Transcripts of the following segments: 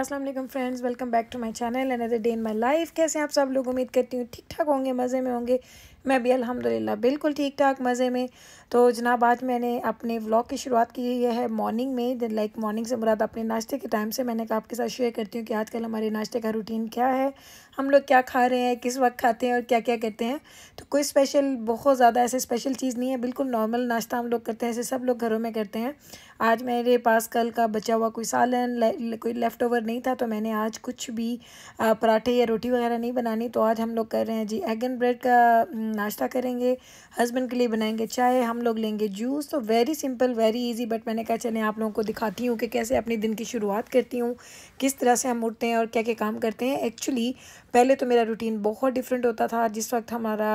अस्सलाम वालेकुम friends welcome back to my channel another day in my life कैसे आप सब लोग उम्मीद करती हूँ ठीक ठाक होंगे मज़े में होंगे मैं भी अल्हम्दुलिल्लाह बिल्कुल ठीक ठाक मज़े में तो जनाब आज मैंने अपने व्लॉग की शुरुआत की है, है मॉर्निंग में लाइक मॉर्निंग से मुराद अपने नाश्ते के टाइम से मैंने आपके साथ शेयर करती हूँ कि आजकल हमारे नाश्ते का रूटीन क्या है हम लोग क्या खा रहे हैं किस वक्त खाते हैं और क्या क्या करते हैं तो कोई स्पेशल बहुत ज़्यादा ऐसे स्पेशल चीज़ नहीं है बिल्कुल नॉर्मल नाश्ता हम लोग करते हैं ऐसे सब लोग घरों में करते हैं आज मेरे पास कल का बचा हुआ कोई सालन कोई लेफ़्ट ओवर नहीं था तो मैंने आज कुछ भी पराठे या रोटी वगैरह नहीं बनानी तो आज हम लोग कर रहे हैं जी एग एंड ब्रेड का नाश्ता करेंगे हस्बैंड के लिए बनाएंगे चाय हम लोग लेंगे जूस तो very simple very easy but मैंने कहा चले आप लोगों को दिखाती हूँ कि कैसे अपने दिन की शुरुआत करती हूँ किस तरह से हम उठते हैं और क्या क्या काम करते हैं एक्चुअली पहले तो मेरा रूटीन बहुत डिफरेंट होता था जिस वक्त हमारा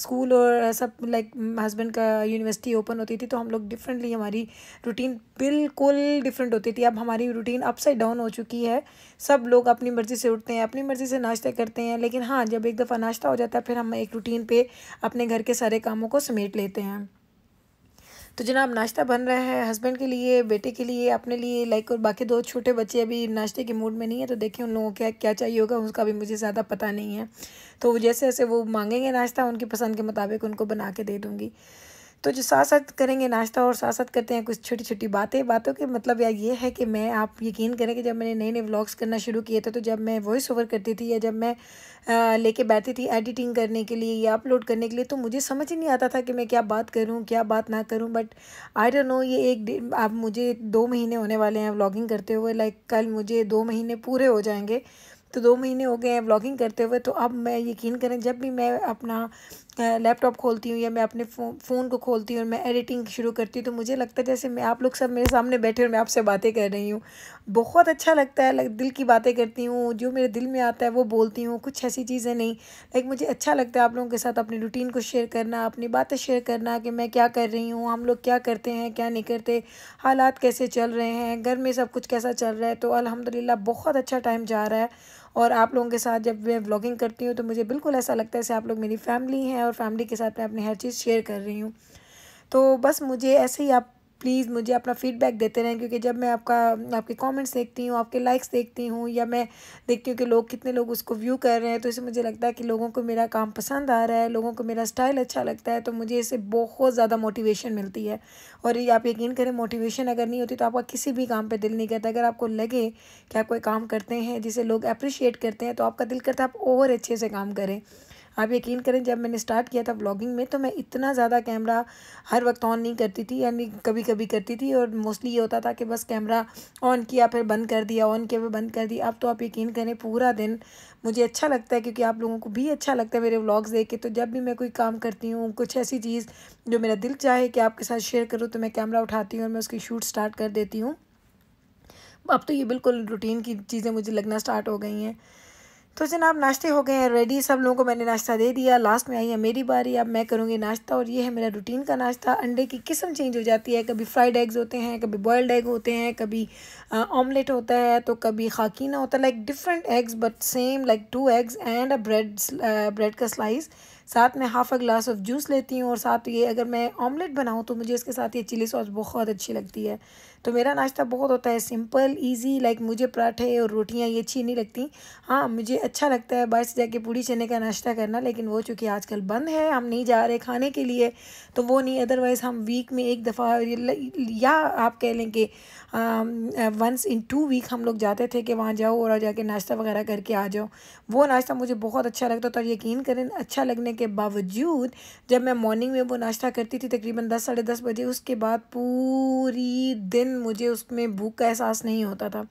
स्कूल और सब लाइक हस्बैंड का यूनिवर्सिटी ओपन होती थी तो हम लोग डिफरेंटली हमारी रूटीन बिल्कुल डिफरेंट होती थी अब हमारी रूटीन अपसाइड डाउन हो चुकी है सब लोग अपनी मर्ज़ी से उठते हैं अपनी मर्ज़ी से नाश्ता करते हैं लेकिन हाँ जब एक दफ़ा नाश्ता हो जाता है फिर हम एक रूटीन पे अपने घर के सारे कामों को समेट लेते हैं तो जनाब नाश्ता बन रहा है हस्बैंड के लिए बेटे के लिए अपने लिए लाइक और बाकी दो छोटे बच्चे अभी नाश्ते के मूड में नहीं है तो देखें उन लोगों को क्या क्या चाहिए होगा उसका भी मुझे ज़्यादा पता नहीं है तो जैसे जैसे वो मांगेंगे नाश्ता उनकी पसंद के मुताबिक उनको बना के दे दूँगी तो जो साथ साथ करेंगे नाश्ता और साथ साथ करते हैं कुछ छोटी छोटी बातें बातों के मतलब या ये है कि मैं आप यकीन करें कि जब मैंने नए नए व्लॉग्स करना शुरू किए थे तो जब मैं वॉइस ओवर करती थी या जब मैं लेके बैठती थी एडिटिंग करने के लिए या अपलोड करने के लिए तो मुझे समझ ही नहीं आता था कि मैं क्या बात करूँ क्या बात ना करूँ बट आई डोंट नो ये एक आप मुझे दो महीने होने वाले हैं व्लॉगिंग करते हुए लाइक कल मुझे दो महीने पूरे हो जाएंगे तो दो महीने हो गए हैं व्लॉगिंग करते हुए तो अब मैं यकीन करें जब भी मैं अपना लैपटॉप खोलती हूँ या मैं अपने फ़ोन को खोलती हूँ और मैं एडिटिंग शुरू करती हूँ तो मुझे लगता है जैसे मैं आप लोग सब मेरे सामने बैठे और मैं आपसे बातें कर रही हूँ बहुत अच्छा लगता है लग, दिल की बातें करती हूँ जो मेरे दिल में आता है वो बोलती हूँ कुछ ऐसी चीज़ें नहीं लाइक मुझे अच्छा लगता है आप लोगों के साथ अपनी रूटीन को शेयर करना अपनी बातें शेयर करना कि मैं क्या कर रही हूँ हम लोग क्या करते हैं क्या नहीं करते हालात कैसे चल रहे हैं घर में सब कुछ कैसा चल रहा है तो अलहमदिल्ला बहुत अच्छा टाइम जा रहा है और आप लोगों के साथ जब मैं ब्लॉगिंग करती हूँ तो मुझे बिल्कुल ऐसा लगता है जैसे आप लोग मेरी फैमिली हैं और फैमिली के साथ मैं अपनी हर चीज़ शेयर कर रही हूँ तो बस मुझे ऐसे ही आप प्लीज़ मुझे अपना फीडबैक देते रहें क्योंकि जब मैं आपका आपके कमेंट्स देखती हूँ आपके लाइक्स देखती हूँ या मैं देखती हूँ कि लोग कितने लोग उसको व्यू कर रहे हैं तो इससे मुझे लगता है कि लोगों को मेरा काम पसंद आ रहा है लोगों को मेरा स्टाइल अच्छा लगता है तो मुझे इससे बहुत ज़्यादा मोटिवेशन मिलती है और ये आप यकीन करें मोटिवेशन अगर नहीं होती तो आपका किसी भी काम पर दिल नहीं करता अगर आपको लगे कि आप कोई काम करते हैं जिसे लोग अप्रिशिएट करते हैं तो आपका दिल करता है आप और अच्छे से काम करें आप यकीन करें जब मैंने स्टार्ट किया था ब्लॉगिंग में तो मैं इतना ज़्यादा कैमरा हर वक्त ऑन नहीं करती थी यानी कभी कभी करती थी और मोस्टली ये होता था कि बस कैमरा ऑन किया फिर बंद कर दिया ऑन किया फिर बंद कर दिया अब तो आप यकीन करें पूरा दिन मुझे अच्छा लगता है क्योंकि आप लोगों को भी अच्छा लगता है मेरे व्लॉग्स देख के तो जब भी मैं कोई काम करती हूँ कुछ ऐसी चीज़ जो मेरा दिल चाहे कि आपके साथ शेयर करूँ तो मैं कैमरा उठाती हूँ और मैं उसकी शूट स्टार्ट कर देती हूँ अब तो ये बिल्कुल रूटीन की चीज़ें मुझे लगना स्टार्ट हो गई हैं तो जनाब नाश्ते हो गए हैं रेडी सब लोगों को मैंने नाश्ता दे दिया लास्ट में आई है मेरी बारी अब मैं करूँगी नाश्ता और ये है मेरा रूटीन का नाश्ता अंडे की किस्म चेंज हो जाती है कभी फ्राइड एग्स होते हैं कभी बॉयल्ड एग होते हैं कभी ऑमलेट होता है तो कभी खाकीना होता है like different eggs but same like two eggs and a bread bread का स्लाइस साथ में half a glass of juice लेती हूँ और साथ ये अगर मैं ऑमलेट बनाऊँ तो मुझे इसके साथ ये चिली सॉस बहुत अच्छी लगती है तो मेरा नाश्ता बहुत होता है सिंपल ईजी लाइक मुझे पराठे और रोटियाँ ये अच्छी नहीं लगती हाँ मुझे अच्छा लगता है बाहर से जाके पूड़ी चने का नाश्ता करना लेकिन वो चूँकि आजकल बंद है हम नहीं जा रहे खाने के लिए तो वो नहीं अदरवाइज़ हम वीक में एक दफ़ा या आप कह लें कि वंस इन टू वीक हम लोग जाते थे कि वहाँ जाओ और जाके नाश्ता वगैरह करके आ जाओ वो नाश्ता मुझे बहुत अच्छा लगता था यकीन करें अच्छा लगने के बावजूद जब मैं मॉर्निंग में वो नाश्ता करती थी तकरीबन दस साढ़े दस बजे उसके बाद पूरी दिन लेकिन मुझे उसमें भूख का एहसास नहीं होता था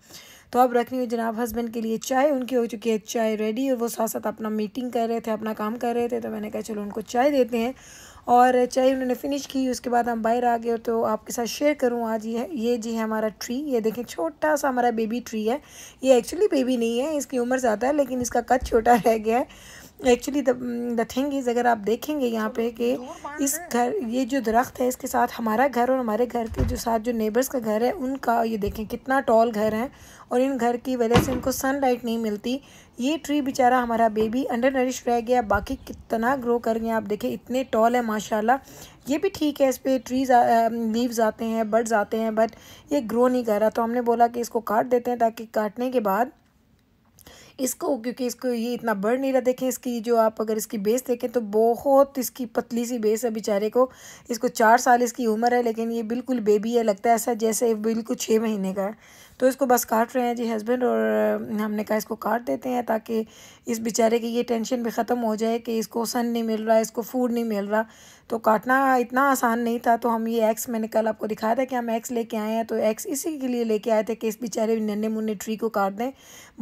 तो अब रख रही हूँ जनाब हस्बैंड के लिए चाय उनकी हो चुकी है चाय रेडी और वो साथ साथ अपना मीटिंग कर रहे थे अपना काम कर रहे थे तो मैंने कहा चलो उनको चाय देते हैं और चाय उन्होंने फ़िनिश की उसके बाद हम बाहर आ गए तो आपके साथ शेयर करूँ आज ये ये जी है हमारा ट्री ये देखें छोटा सा हमारा बेबी ट्री है ये एक्चुअली बेबी नहीं है इसकी उम्र ज़्यादा है लेकिन इसका कद छोटा रह गया है एक्चुअली द थिंग इज़ अगर आप देखेंगे यहाँ पे कि इस घर ये जो दरख्त है इसके साथ हमारा घर और हमारे घर के जो साथ जो नेबर्स का घर है उनका ये देखें कितना टॉल घर है और इन घर की वजह से इनको सनलाइट नहीं मिलती ये ट्री बेचारा हमारा बेबी अंडर नरिश रह गया बाकी कितना ग्रो कर गया आप देखें इतने टॉल है माशाल्लाह ये भी ठीक है इस पर ट्रीज लीव्स आते हैं बर्ड्स आते हैं बट ये ग्रो नहीं कर रहा तो हमने बोला कि इसको काट देते हैं ताकि काटने के बाद इसको क्योंकि इसको ये इतना बढ़ नहीं रहा देखें इसकी जो आप अगर इसकी बेस देखें तो बहुत इसकी पतली सी बेस है बेचारे को इसको चार साल इसकी उम्र है लेकिन ये बिल्कुल बेबी है लगता है ऐसा जैसे बिल्कुल छः महीने का है तो इसको बस काट रहे हैं जी हस्बैंड और हमने कहा इसको काट देते हैं ताकि इस बेचारे की ये टेंशन भी ख़त्म हो जाए कि इसको सन नहीं मिल रहा इसको फूड नहीं मिल रहा तो काटना इतना आसान नहीं था तो हम ये एक्स मैंने कल आपको दिखाया था कि हम एक्स लेके आए हैं तो एक्स इसी के लिए लेके आए थे कि इस बेचारे नन्हे मुन्ने ट्री को काट दें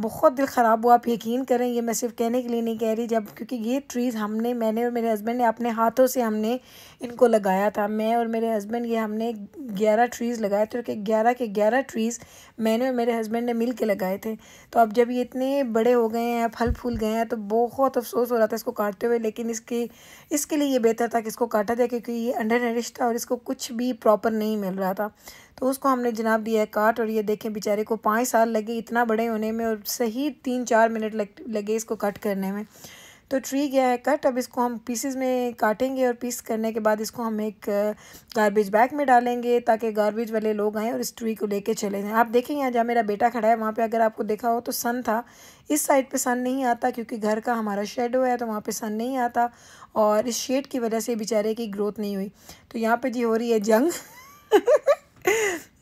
बहुत दिल ख़राब हुआ आप यकीन करें ये मैं सिर्फ कहने के लिए नहीं कह रही जब क्योंकि ये ट्रीज़ हमने मैंने और मेरे हस्बैंड ने अपने हाथों से हमने इनको लगाया था मैं और मेरे हस्बैंड ये हमने ग्यारह ट्रीज़ लगाए थे कि ग्यारह के ग्यारह ट्रीज़ मैंने और मेरे हस्बैंड ने मिल के लगाए थे तो अब जब ये इतने बड़े हो गए हैं फल फूल गए हैं तो बहुत अफसोस हो रहा था इसको काटते हुए लेकिन इसके इसके लिए ये बेहतर था कि इसको काटा था क्योंकि ये अंडर नरिश था और इसको कुछ भी प्रॉपर नहीं मिल रहा था तो उसको हमने जनाब दिया है काट और ये देखें बेचारे को पाँच साल लगे इतना बड़े होने में और सही तीन चार मिनट लग लगे इसको कट करने में तो ट्री गया है कट अब इसको हम पीसेस में काटेंगे और पीस करने के बाद इसको हम एक गार्बेज बैग में डालेंगे ताकि गार्बेज वाले लोग आएँ और इस ट्री को लेके चले जाएँ आप देखेंगे यहाँ जहाँ मेरा बेटा खड़ा है वहाँ पे अगर आपको देखा हो तो सन था इस साइड पे सन नहीं आता क्योंकि घर का हमारा शेडो है तो वहाँ पर सन नहीं आता और इस शेड की वजह से बेचारे की ग्रोथ नहीं हुई तो यहाँ पर जी हो रही है जंग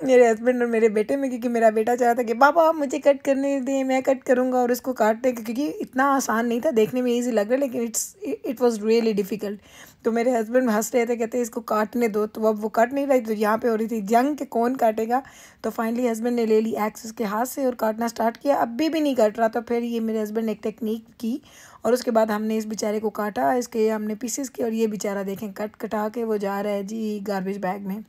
मेरे हस्बैंड और मेरे बेटे में क्योंकि मेरा बेटा चाहता कि पापा आप मुझे कट करने दें मैं कट करूँगा और उसको काटने क्योंकि इतना आसान नहीं था देखने में ईजी लग रहा लेकिन it's it was really difficult तो मेरे हस्बैंड हंस रहे थे कहते इसको काटने दो तो अब वो काट नहीं रही तो यहाँ पर हो रही थी जंग के कौन काटेगा तो फाइनली हस्बैंड ने ले ली एक्स उसके हाथ से और काटना स्टार्ट किया अभी भी नहीं कट रहा तो फिर ये मेरे हस्बैंड ने एक टेक्निक की और उसके बाद हमने इस बेचारे को काटा इसके हमने पीसेस किए और ये बेचारा देखें कट कटा के वो जा रहा है जी गार्बेज बैग में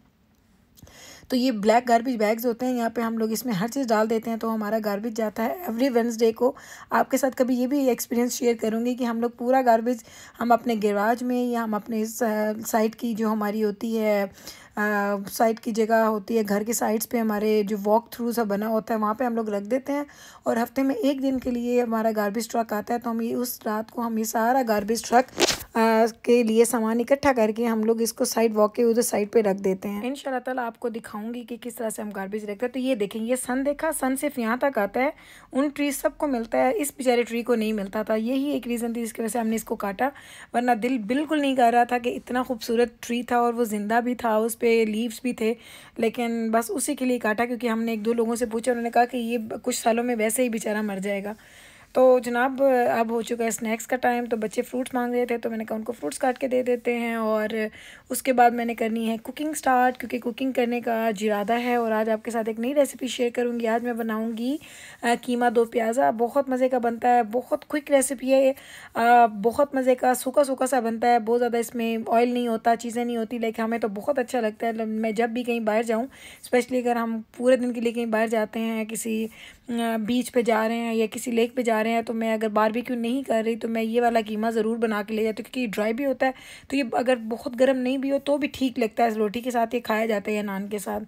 तो ये ब्लैक गार्बेज बैग्स होते हैं यहाँ पे हम लोग इसमें हर चीज़ डाल देते हैं तो हमारा गार्बेज जाता है एवरी वेंसडे को आपके साथ कभी ये भी एक्सपीरियंस शेयर करूँगी कि हम लोग पूरा गार्बेज हम अपने गराज में या हम अपने साइड की जो हमारी होती है साइड की जगह होती है घर के साइड्स पे हमारे जो वॉक थ्रू सा बना होता है वहाँ पे हम लोग रख देते हैं और हफ्ते में एक दिन के लिए हमारा गार्बेज ट्रक आता है तो हम ये उस रात को हम ये सारा गार्बेज ट्रक के लिए सामान इकट्ठा करके हम लोग इसको साइड वॉक के उधर साइड पे रख देते हैं इन ताला आपको दिखाऊंगी कि किस तरह से हम गार्बेज रखते हैं तो ये देखें ये सन देखा सन सिर्फ यहाँ तक आता है उन ट्री सबको मिलता है इस बेचारे ट्री को नहीं मिलता था यही एक रीज़न थी जिसकी वजह से हमने इसको काटा वरना दिल बिल्कुल नहीं कर रहा था कि इतना खूबसूरत ट्री था और वो ज़िंदा भी था उस पर पे लीव्स भी थे लेकिन बस उसी के लिए काटा क्योंकि हमने एक दो लोगों से पूछा उन्होंने कहा कि ये कुछ सालों में वैसे ही बेचारा मर जाएगा तो जनाब अब हो चुका है स्नैक्स का टाइम तो बच्चे फ्रूट्स मांग रहे थे तो मैंने कहा उनको फ्रूट्स काट के दे देते हैं और उसके बाद मैंने करनी है कुकिंग स्टार्ट क्योंकि कुकिंग करने का जिरादा इरादा है और आज आपके साथ एक नई रेसिपी शेयर करूँगी आज मैं बनाऊँगी कीमा दो प्याज़ा बहुत मज़े का बनता है बहुत क्विक रेसिपी है आ, बहुत मज़े का सूखा सूखा सा बनता है बहुत ज़्यादा इसमें ऑयल नहीं होता चीज़ें नहीं होती लेकिन हमें तो बहुत अच्छा लगता है मतलब मैं जब भी कहीं बाहर जाऊँ स्पेशली अगर हम पूरे दिन के लिए कहीं बाहर जाते हैं किसी बीच पर जा रहे हैं या किसी लेक पर जा जा रहे हैं तो मैं अगर बार भी नहीं कर रही तो मैं ये वाला कीमा ज़रूर बना के ले जाती हूँ क्योंकि ड्राई भी होता है तो ये अगर बहुत गर्म नहीं भी हो तो भी ठीक लगता है रोटी के साथ ये खाया जाता है या नान के साथ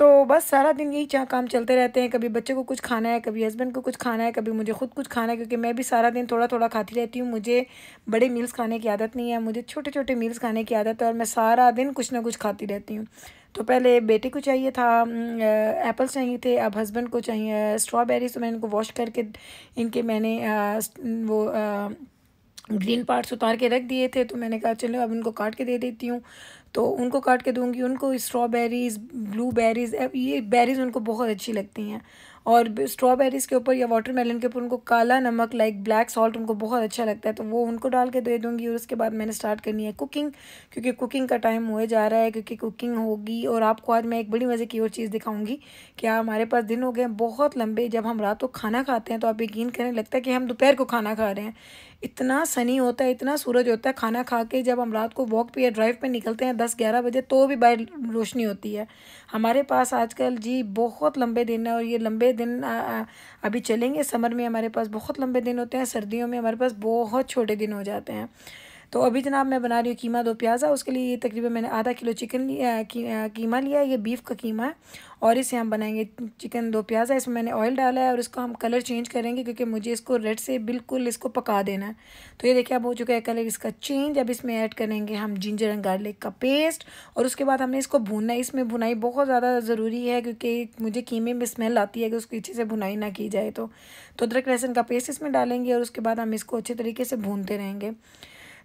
तो बस सारा दिन यही चाह काम चलते रहते हैं कभी बच्चे को कुछ खाना है कभी हस्बैंड को कुछ खाना है कभी मुझे खुद कुछ खाना है क्योंकि मैं भी सारा दिन थोड़ा थोड़ा खाती रहती हूँ मुझे बड़े मील्स खाने की आदत नहीं है मुझे छोटे छोटे मील्स खाने की आदत है और मैं सारा दिन कुछ ना कुछ खाती रहती हूँ तो पहले बेटे को चाहिए था एप्पल्स चाहिए थे अब हस्बैंड को चाहिए स्ट्रॉबेरीज तो मैंने इनको वॉश करके इनके मैंने आ, वो आ, ग्रीन पार्ट्स उतार के रख दिए थे तो मैंने कहा चलो अब इनको काट के दे देती हूँ तो उनको काट के दूंगी उनको स्ट्रॉबेरीज़ ब्लूबेरीज़ ये बेरीज़ उनको बहुत अच्छी लगती हैं और स्ट्रॉबेरीज़ के ऊपर या वाटरमेलन के ऊपर उनको काला नमक लाइक ब्लैक सॉल्ट उनको बहुत अच्छा लगता है तो वो उनको डाल के दे दूँगी और उसके बाद मैंने स्टार्ट करनी है कुकिंग क्योंकि कुकिंग का टाइम हुए जा रहा है क्योंकि कुकिंग होगी और आपको आज मैं एक बड़ी मज़े की और चीज़ दिखाऊँगी क्या हमारे पास दिन हो गए बहुत लंबे जब हम रात को खाना खाते हैं तो आप यकीन करें लगता है कि हम दोपहर को खाना खा रहे हैं इतना सनी होता है इतना सूरज होता है खाना खा के जब हम रात को वॉक पे या ड्राइव पे निकलते हैं दस ग्यारह बजे तो भी बाहर रोशनी होती है हमारे पास आजकल जी बहुत लंबे दिन है और ये लंबे दिन आ, आ, अभी चलेंगे समर में हमारे पास बहुत लंबे दिन होते हैं सर्दियों में हमारे पास बहुत छोटे दिन हो जाते हैं तो अभी जनाब मैं बना रही हूँ कीमा दो प्याज़ा उसके लिए ये तकरीबन मैंने आधा किलो चिकन लिया की, कीमा लिया ये बीफ का कीमा है और इसे हम बनाएंगे चिकन दो प्याज़ा इसमें मैंने ऑयल डाला है और इसको हम कलर चेंज करेंगे क्योंकि मुझे इसको रेड से बिल्कुल इसको पका देना है तो ये देखिए अब हो चुका है कलर इसका चेंज अब इसमें ऐड करेंगे हम जिंजर एंड गार्लिक का पेस्ट और उसके बाद हमने इसको भूनना है इसमें भुनाई बहुत ज़्यादा ज़रूरी है क्योंकि मुझे कीमे में स्मेल आती है कि उसको अच्छे से भुनाई ना की जाए तो, तो अदरक लहसुन का पेस्ट इसमें डालेंगे और उसके बाद हम इसको अच्छे तरीके से भूनते रहेंगे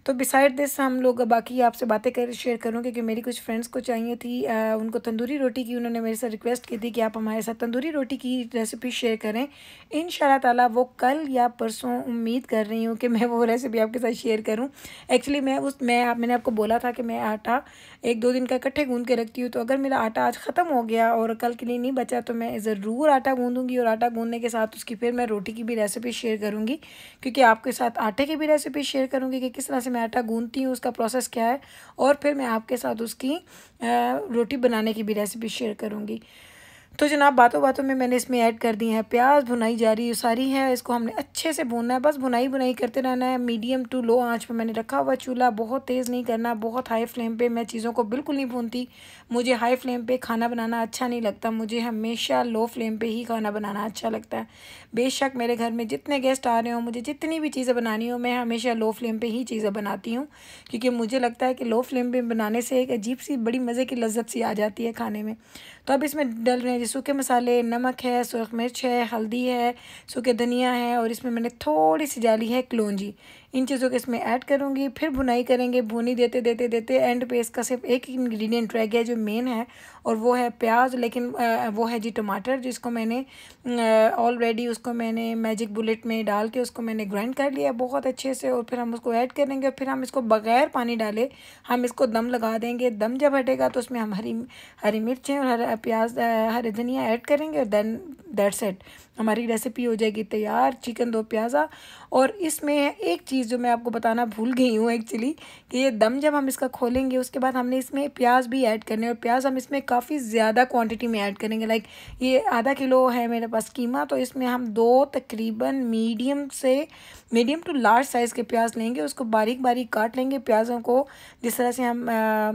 तो बिसाइड दिस हम लोग बाकी आपसे बातें कर शेयर करूँ क्योंकि मेरी कुछ फ्रेंड्स को चाहिए थी आ, उनको तंदूरी रोटी की उन्होंने मेरे से रिक्वेस्ट की थी कि आप हमारे साथ तंदूरी रोटी की रेसिपी शेयर करें इन ताला वो कल या परसों उम्मीद कर रही हूँ कि मैं वो रेसिपी आपके साथ शेयर करूँ एक्चुअली मैं उस मैं आप मैंने आपको बोला था कि मैं आटा एक दो दिन का इकट्ठे गूंद के रखती हूँ तो अगर मेरा आटा आज ख़त्म हो गया और कल के लिए नहीं बचा तो मैं ज़रूर आटा गूंदूंगी और आटा गूंदने के साथ उसकी फिर मैं रोटी की भी रेसिपी शेयर करूँगी क्योंकि आपके साथ आटे की भी रेसिपी शेयर करूँगी कि किस तरह से मैं आटा गूंदती हूँ उसका प्रोसेस क्या है और फिर मैं आपके साथ उसकी रोटी बनाने की भी रेसिपी शेयर करूँगी तो जनाब बातों बातों में मैंने इसमें ऐड कर दी है प्याज भुनाई जा रही है सारी है इसको हमने अच्छे से भूनना है बस भुनाई भुनाई करते रहना है मीडियम टू लो आंच पे मैंने रखा हुआ चूल्हा बहुत तेज़ नहीं करना बहुत हाई फ्लेम पे मैं चीज़ों को बिल्कुल नहीं भूनती मुझे हाई फ्लेम पे खाना बनाना अच्छा नहीं लगता मुझे हमेशा लो फ्लेम पर ही खाना बनाना अच्छा लगता है बेशक मेरे घर में जितने गेस्ट आ रहे हो मुझे जितनी भी चीज़ें बनानी हो मैं हमेशा लो फ्लेम पर ही चीज़ें बनाती हूँ क्योंकि मुझे लगता है कि लो फ्लेम पर बनाने से एक अजीब सी बड़ी मज़े की लज्जत सी आ जाती है खाने में तो अब इसमें डल रहे हैं जी सूखे मसाले नमक है सूख मिर्च है हल्दी है सूखे धनिया है और इसमें मैंने थोड़ी सी डाली है कलौजी इन चीज़ों को इसमें ऐड करूँगी फिर बुनाई करेंगे भुनी देते देते देते एंड पे इसका सिर्फ एक इंग्रेडिएंट रह गया जो मेन है और वो है प्याज लेकिन वो है जी टमाटर जिसको मैंने ऑलरेडी उसको मैंने मैजिक बुलेट में डाल के उसको मैंने ग्राइंड कर लिया बहुत अच्छे से और फिर हम उसको ऐड करेंगे और फिर हम इसको बग़ैर पानी डाले हम इसको दम लगा देंगे दम जब हटेगा तो उसमें हम हरी हरी मिर्चें और हरा प्याज हरी धनिया ऐड करेंगे और देन दैट्स सेट हमारी रेसिपी हो जाएगी तैयार चिकन दो प्याज़ा और इसमें एक चीज़ जो मैं आपको बताना भूल गई हूँ एक्चुअली कि ये दम जब हम इसका खोलेंगे उसके बाद हमने इसमें प्याज भी ऐड करने और प्याज हम इसमें काफ़ी ज़्यादा क्वांटिटी में ऐड करेंगे लाइक ये आधा किलो है मेरे पास कीमा तो इसमें हम दो तकरीबन मीडियम से मीडियम टू लार्ज साइज़ के प्याज लेंगे उसको बारीक बारीक काट लेंगे प्याज़ों को जिस तरह से हम आ, आ,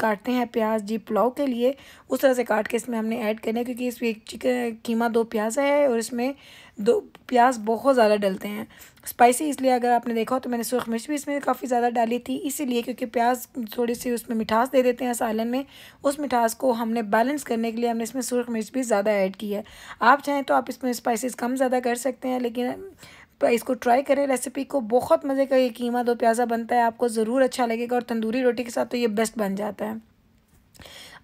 काटते हैं प्याज जी पुलाव के लिए उस तरह से काट के इसमें हमने ऐड करना है क्योंकि इसमें एक चिकन कीमा दो प्याज है और इसमें दो प्याज बहुत ज़्यादा डलते हैं स्पाइसी इसलिए अगर आपने देखा हो तो मैंने सूर्ख मिर्च भी इसमें काफ़ी ज़्यादा डाली थी इसीलिए क्योंकि प्याज थोड़ी सी उसमें मिठास दे देते हैं सालन में उस मिठास को हमने बैलेंस करने के लिए हमने इसमें सुरख मिर्च भी ज़्यादा ऐड की है आप चाहें तो आप इसमें स्पाइसेस कम ज़्यादा कर सकते हैं लेकिन इसको ट्राई करें रेसिपी को बहुत मज़े का ये कीमा दो प्याज़ा बनता है आपको ज़रूर अच्छा लगेगा और तंदूरी रोटी के साथ तो ये बेस्ट बन जाता है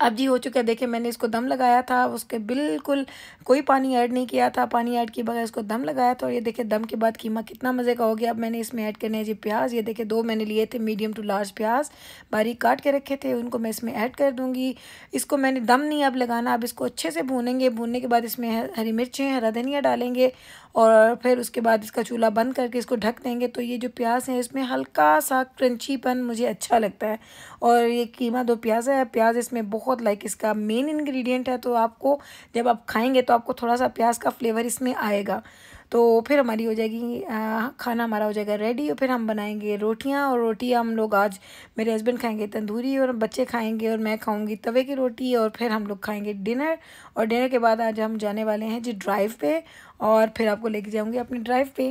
अब जी हो चुका है देखिए मैंने इसको दम लगाया था उसके बिल्कुल कोई पानी ऐड नहीं किया था पानी ऐड किए बगैर इसको दम लगाया था और ये देखिए दम के बाद कीमा कितना मज़े का हो गया अब मैंने इसमें ऐड करने हैं जी प्याज ये देखिए दो मैंने लिए थे मीडियम टू लार्ज प्याज बारीक काट के रखे थे उनको मैं इसमें ऐड कर दूँगी इसको मैंने दम नहीं अब लगाना अब इसको अच्छे से भूनेंगे भूनने के बाद इसमें हरी मिर्चें हरा धनिया डालेंगे और फिर उसके बाद इसका चूल्हा बंद करके इसको ढक देंगे तो ये जो प्याज है इसमें हल्का सा क्रंचीपन मुझे अच्छा लगता है और ये कीमा दो प्याज है प्याज इसमें बहुत लाइक इसका मेन इन्ग्रीडियंट है तो आपको जब आप खाएँगे तो आपको थोड़ा सा प्याज का फ्लेवर इसमें आएगा तो फिर हमारी हो जाएगी खाना हमारा हो जाएगा रेडी और फिर हम बनाएंगे रोटियाँ और रोटी हम लोग आज मेरे हस्बैंड खाएंगे तंदूरी और बच्चे खाएंगे और मैं खाऊंगी तवे की रोटी और फिर हम लोग खाएंगे डिनर और डिनर के बाद आज हम जाने वाले हैं जी ड्राइव पे और फिर आपको लेके जाऊँगी अपनी ड्राइव पे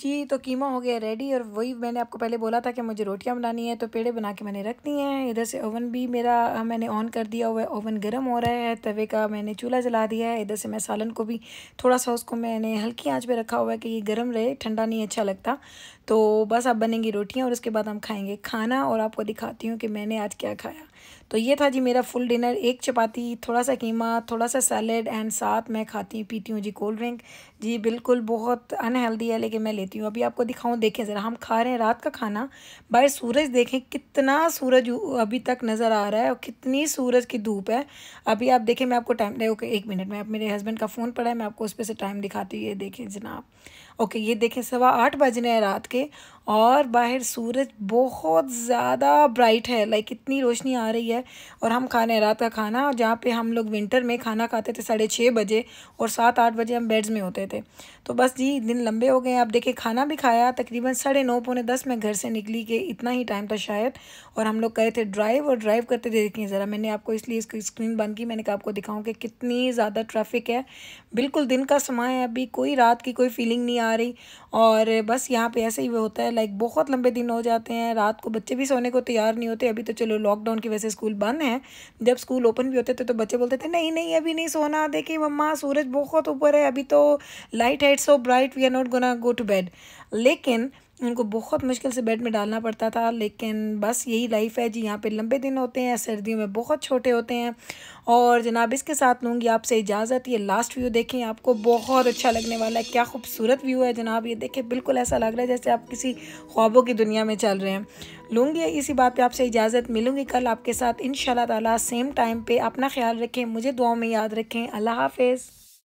जी तो कीमा हो गया रेडी और वही मैंने आपको पहले बोला था कि मुझे रोटियां बनानी है तो पेड़े बना के मैंने रख दिए हैं इधर से ओवन भी मेरा मैंने ऑन कर दिया हुआ है ओवन गर्म हो रहा है तवे का मैंने चूल्हा जला दिया है इधर से मैं सालन को भी थोड़ा सा उसको मैंने हल्की आँच पर रखा हुआ है कि ये गर्म रहे ठंडा नहीं अच्छा लगता तो बस अब बनेंगी रोटियाँ और उसके बाद हम खाएंगे खाना और आपको दिखाती हूँ कि मैंने आज क्या खाया तो ये था जी मेरा फुल डिनर एक चपाती थोड़ा सा कीमा थोड़ा सा सैलड एंड साथ मैं खाती पीती हूँ जी कोल्ड ड्रिंक जी बिल्कुल बहुत अनहेल्दी है लेकिन मैं लेती हूँ अभी आपको दिखाऊँ देखें ज़रा हम खा रहे हैं रात का खाना बाहर सूरज देखें कितना सूरज अभी तक नज़र आ रहा है और कितनी सूरज की धूप है अभी आप देखें मैं आपको टाइम ओके एक मिनट में आप मेरे हस्बैंड का फ़ोन पड़ा है मैं आपको उस पर से टाइम दिखाती हूँ ये देखें जनाब ओके ये देखिए सवा आठ बज रहे हैं रात के और बाहर सूरज बहुत ज़्यादा ब्राइट है लाइक इतनी रोशनी आ रही है और हम खा रहे हैं रात का खाना जहाँ पे हम लोग विंटर में खाना खाते थे साढ़े छः बजे और सात आठ बजे हम बेड्स में होते थे तो बस जी दिन लंबे हो गए आप देखिए खाना भी खाया तकरीबन साढ़े नौ पौने दस में घर से निकली के इतना ही टाइम था शायद और हम लोग गए थे ड्राइव और ड्राइव करते थे देखिए ज़रा मैंने आपको इसलिए इसकी स्क्रीन बंद की मैंने कहा आपको दिखाऊँ कि कितनी ज़्यादा ट्रैफिक है बिल्कुल दिन का समय है अभी कोई रात की कोई फीलिंग नहीं आ रही और बस यहाँ पर ऐसे ही होता है लाइक बहुत लंबे दिन हो जाते हैं रात को बच्चे भी सोने को तैयार नहीं होते अभी तो चलो लॉकडाउन की वजह से स्कूल बंद है जब स्कूल ओपन भी होते थे तो बच्चे बोलते थे नहीं नहीं अभी नहीं सोना देखिए मम्मा सूरज बहुत ऊपर है अभी तो light height so bright we are not gonna go to bed लेकिन उनको बहुत मुश्किल से बेड में डालना पड़ता था लेकिन बस यही लाइफ है जी यहाँ पे लंबे दिन होते हैं सर्दियों में बहुत छोटे होते हैं और जनाब इसके साथ लूँगी आपसे इजाज़त ये लास्ट व्यू देखें आपको बहुत अच्छा लगने वाला है क्या खूबसूरत व्यू है जनाब ये देखें बिल्कुल ऐसा लग रहा है जैसे आप किसी ख्वाबों की दुनिया में चल रहे हैं लूँगी इसी बात पर आपसे इजाज़त मिलूँगी कल आपके साथ इन ताला सेम टाइम पर अपना ख्याल रखें मुझे दुआ में याद रखें अल्लाह हाफिज़